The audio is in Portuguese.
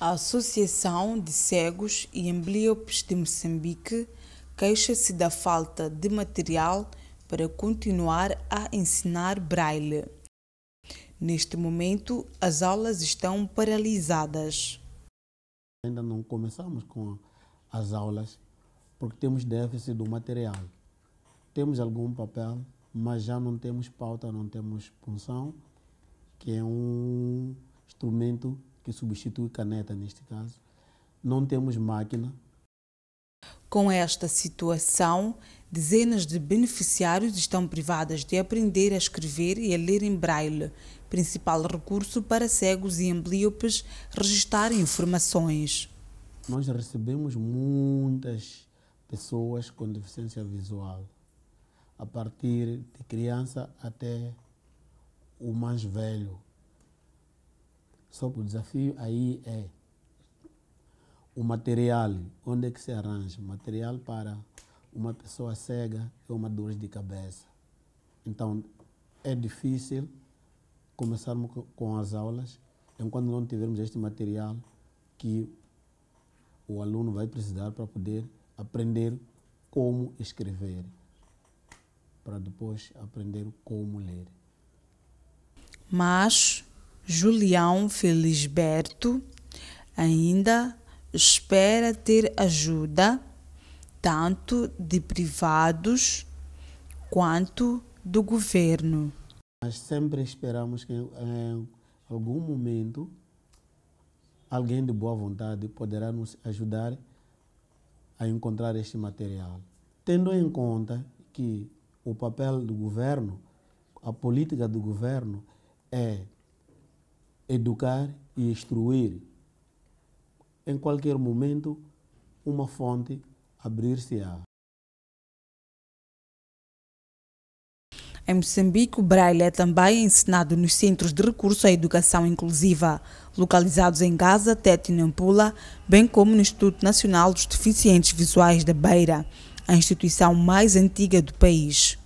A Associação de Cegos e Ambliopes de Moçambique queixa-se da falta de material para continuar a ensinar braille. Neste momento, as aulas estão paralisadas. Ainda não começamos com as aulas porque temos déficit do material. Temos algum papel, mas já não temos pauta, não temos punção, que é um instrumento que substitui caneta neste caso. Não temos máquina. Com esta situação, dezenas de beneficiários estão privadas de aprender a escrever e a ler em braille, principal recurso para cegos e amblíopes registar informações. Nós recebemos muitas pessoas com deficiência visual, a partir de criança até o mais velho. Só que o desafio aí é o material, onde é que se arranja? O material para uma pessoa cega é uma dor de cabeça. Então, é difícil começarmos com as aulas enquanto não tivermos este material que o aluno vai precisar para poder aprender como escrever, para depois aprender como ler. Mas Julião Felisberto ainda espera ter ajuda tanto de privados quanto do governo. Nós sempre esperamos que eh, em algum momento alguém de boa vontade poderá nos ajudar a encontrar este material. Tendo em conta que o papel do governo, a política do governo é educar e instruir. Em qualquer momento, uma fonte abrir-se-á. Em Moçambique, o Braille é também ensinado nos Centros de Recurso à Educação Inclusiva, localizados em Gaza, Tete e Nampula, bem como no Instituto Nacional dos Deficientes Visuais da Beira, a instituição mais antiga do país.